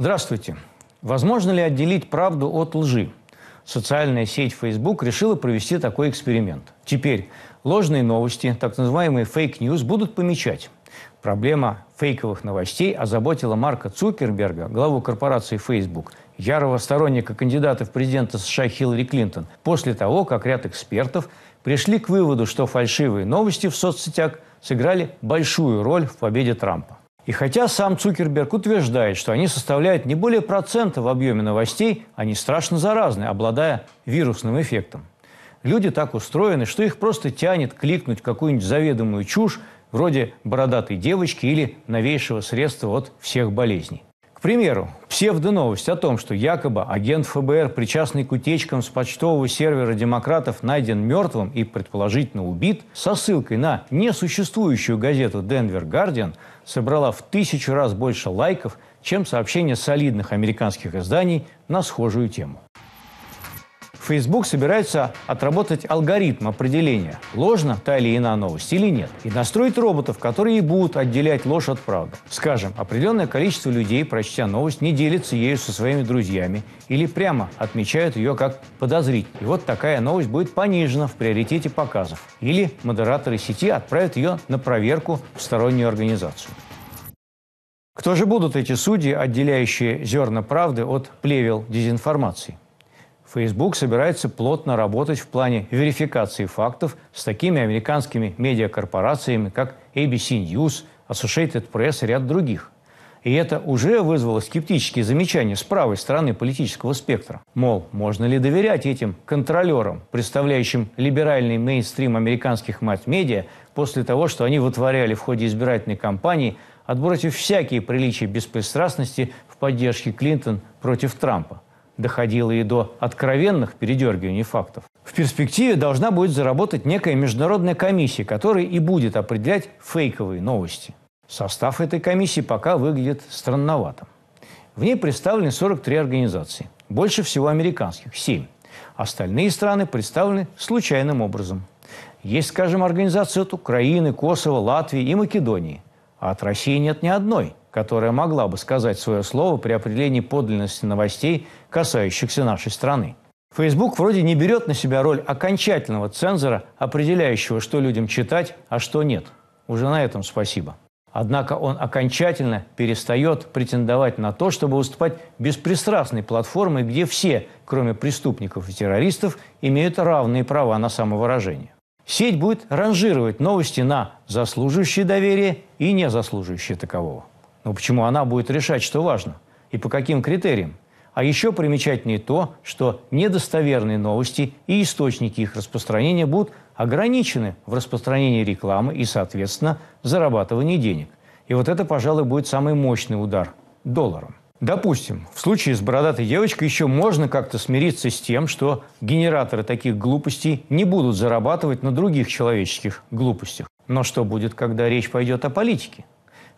Здравствуйте. Возможно ли отделить правду от лжи? Социальная сеть Facebook решила провести такой эксперимент. Теперь ложные новости, так называемые фейк-ньюс, будут помечать. Проблема фейковых новостей озаботила Марка Цукерберга, главу корпорации Facebook, ярого сторонника кандидата в президенты США Хиллари Клинтон, после того, как ряд экспертов пришли к выводу, что фальшивые новости в соцсетях сыграли большую роль в победе Трампа. И хотя сам Цукерберг утверждает, что они составляют не более процента в объеме новостей, они страшно заразны, обладая вирусным эффектом. Люди так устроены, что их просто тянет кликнуть какую-нибудь заведомую чушь, вроде «бородатой девочки» или новейшего средства от всех болезней. К примеру, псевдоновость о том, что якобы агент ФБР, причастный к утечкам с почтового сервера демократов, найден мертвым и предположительно убит, со ссылкой на несуществующую газету «Денвер Гардиан» собрала в тысячу раз больше лайков, чем сообщения солидных американских изданий на схожую тему. Facebook собирается отработать алгоритм определения, ложна та или иная новость или нет, и настроить роботов, которые и будут отделять ложь от правды. Скажем, определенное количество людей, прочтя новость, не делится ею со своими друзьями или прямо отмечают ее как подозрительную. И вот такая новость будет понижена в приоритете показов. Или модераторы сети отправят ее на проверку в стороннюю организацию. Кто же будут эти судьи, отделяющие зерна правды от плевел дезинформации? Facebook собирается плотно работать в плане верификации фактов с такими американскими медиакорпорациями, как ABC News, Associated Press и ряд других. И это уже вызвало скептические замечания с правой стороны политического спектра. Мол, можно ли доверять этим контролерам, представляющим либеральный мейнстрим американских мать-медиа, после того, что они вытворяли в ходе избирательной кампании, отбросив всякие приличия беспристрастности в поддержке Клинтон против Трампа? доходило и до откровенных передергиваний фактов, в перспективе должна будет заработать некая международная комиссия, которая и будет определять фейковые новости. Состав этой комиссии пока выглядит странноватым. В ней представлены 43 организации, больше всего американских – 7. Остальные страны представлены случайным образом. Есть, скажем, организации от Украины, Косово, Латвии и Македонии, а от России нет ни одной – которая могла бы сказать свое слово при определении подлинности новостей, касающихся нашей страны. Facebook вроде не берет на себя роль окончательного цензора, определяющего, что людям читать, а что нет. Уже на этом спасибо. Однако он окончательно перестает претендовать на то, чтобы выступать беспристрастной платформой, где все, кроме преступников и террористов, имеют равные права на самовыражение. Сеть будет ранжировать новости на заслуживающие доверия и не заслуживающие такового. Но почему она будет решать, что важно? И по каким критериям? А еще примечательнее то, что недостоверные новости и источники их распространения будут ограничены в распространении рекламы и, соответственно, зарабатывании денег. И вот это, пожалуй, будет самый мощный удар долларом. Допустим, в случае с бородатой девочкой еще можно как-то смириться с тем, что генераторы таких глупостей не будут зарабатывать на других человеческих глупостях. Но что будет, когда речь пойдет о политике?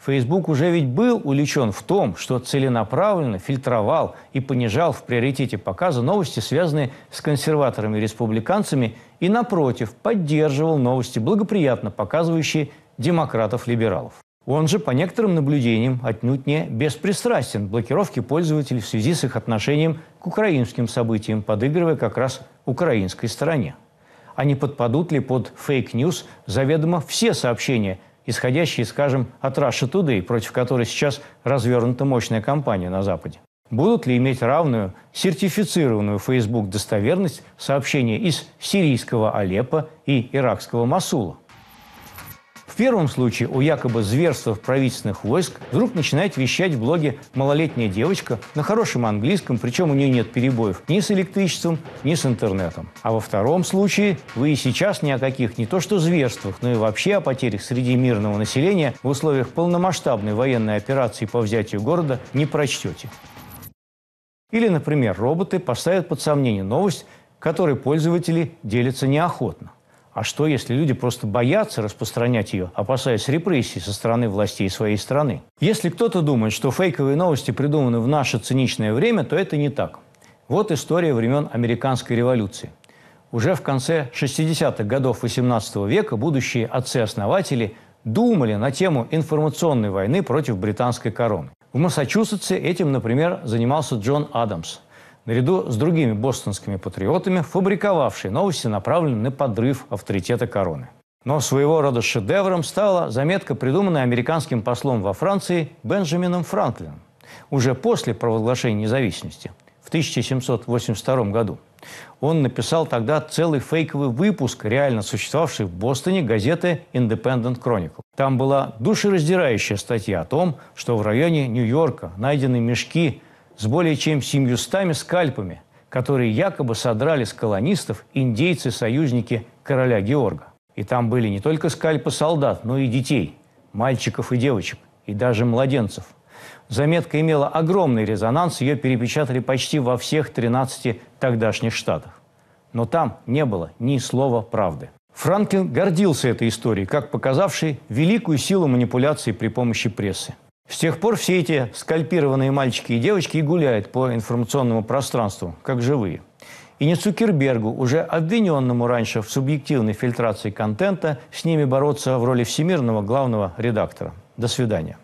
Facebook уже ведь был увлечен в том, что целенаправленно фильтровал и понижал в приоритете показа новости, связанные с консерваторами и республиканцами, и, напротив, поддерживал новости, благоприятно показывающие демократов-либералов. Он же, по некоторым наблюдениям, отнюдь не беспристрастен блокировке пользователей в связи с их отношением к украинским событиям, подыгрывая как раз украинской стороне. А не подпадут ли под фейк-ньюс заведомо все сообщения – исходящие, скажем, от Russia Today, против которой сейчас развернута мощная кампания на Западе? Будут ли иметь равную сертифицированную Facebook достоверность сообщения из сирийского Алеппо и иракского Масула? В первом случае у якобы зверствах правительственных войск вдруг начинает вещать в блоге малолетняя девочка на хорошем английском, причем у нее нет перебоев ни с электричеством, ни с интернетом. А во втором случае вы и сейчас ни о каких не то что зверствах, но и вообще о потерях среди мирного населения в условиях полномасштабной военной операции по взятию города не прочтете. Или, например, роботы поставят под сомнение новость, которой пользователи делятся неохотно. А что, если люди просто боятся распространять ее, опасаясь репрессий со стороны властей своей страны? Если кто-то думает, что фейковые новости придуманы в наше циничное время, то это не так. Вот история времен американской революции. Уже в конце 60-х годов XVIII века будущие отцы-основатели думали на тему информационной войны против британской короны. В Массачусетсе этим, например, занимался Джон Адамс – наряду с другими бостонскими патриотами, фабриковавший новости, направленные на подрыв авторитета короны. Но своего рода шедевром стала заметка, придуманная американским послом во Франции Бенджамином Франклином уже после провозглашения независимости в 1782 году. Он написал тогда целый фейковый выпуск реально существовавшей в Бостоне газеты Independent Chronicle. Там была душераздирающая статья о том, что в районе Нью-Йорка найдены мешки с более чем 700 скальпами, которые якобы содрали с колонистов индейцы-союзники короля Георга. И там были не только скальпы солдат, но и детей, мальчиков и девочек, и даже младенцев. Заметка имела огромный резонанс, ее перепечатали почти во всех 13 тогдашних штатах. Но там не было ни слова правды. Франклин гордился этой историей, как показавшей великую силу манипуляции при помощи прессы. С тех пор все эти скальпированные мальчики и девочки и гуляют по информационному пространству, как живые. И не Цукербергу, уже обвиненному раньше в субъективной фильтрации контента, с ними бороться в роли всемирного главного редактора. До свидания.